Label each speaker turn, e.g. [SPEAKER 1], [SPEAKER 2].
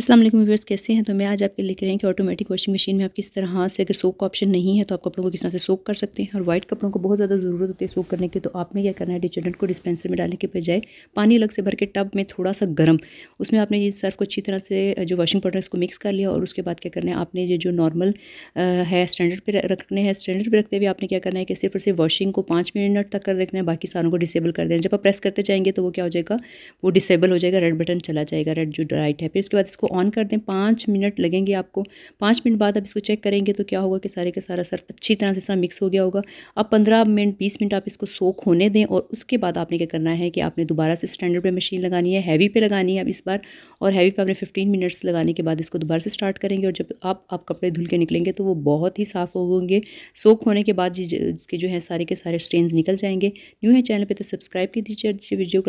[SPEAKER 1] असलम व्यवर्स कैसे हैं तो मैं आज आपके लिख रहे हैं कि ऑटोमेटिक वॉशिंग मशीन में आप किस तरह से अगर सोप का ऑप्शन नहीं है तो आप कपड़ों को किस तरह से सोप कर सकते हैं और वाइट कपड़ों को बहुत ज़्यादा ज़रूरत होती है सोप करने की तो आपने क्या करना है डिटर्जेंट को डिस्पेंसर में डालने के बजाय पानी अलग से भर के टब में थोड़ा सा गर्म उसमें आपने ये सर्फ को अच्छी तरह से जो वॉशिंग पाउडर उसको मिक्स कर लिया और उसके बाद क्या करना है आपने ये जो नॉर्मल है स्टैंडर्ड पर रखने हैं स्टैंडर्ड पर रखते हुए आपने क्या करना है कि सिर्फ और सिर्फ वॉशिंग को पाँच मिनट तक कर रखना है बाकी सारों को डिसेबल कर देना जब आप प्रेस करते जाएंगे तो वो क्या हो जाएगा वो डिसेबल हो जाएगा रेड बटन चला जाएगा रेड जो डाइट है फिर इसके बाद इसको ऑन कर दें पाँच मिनट लगेंगे आपको पाँच मिनट बाद आप इसको चेक करेंगे तो क्या होगा कि सारे का सारा सर्फ अच्छी तरह से सारा मिक्स हो गया होगा अब पंद्रह मिनट बीस मिनट आप इसको सोक होने दें और उसके बाद आपने क्या करना है कि आपने दोबारा से स्टैंडर्ड पर मशीन लगानी है हैवी पे लगानी है अब इस बार और हैवी पे आपने फिफ्टीन मिनट्स लगाने के बाद इसको दोबारा से स्टार्ट करेंगे और जब आप आप कपड़े धुल के निकलेंगे तो वो बहुत ही साफ़ होंगे सोख होने के बाद इसके जो है सारे के सारे स्ट्रेन निकल जाएंगे न्यू है चैनल पर तो सब्सक्राइब कर दीजिए वीडियो को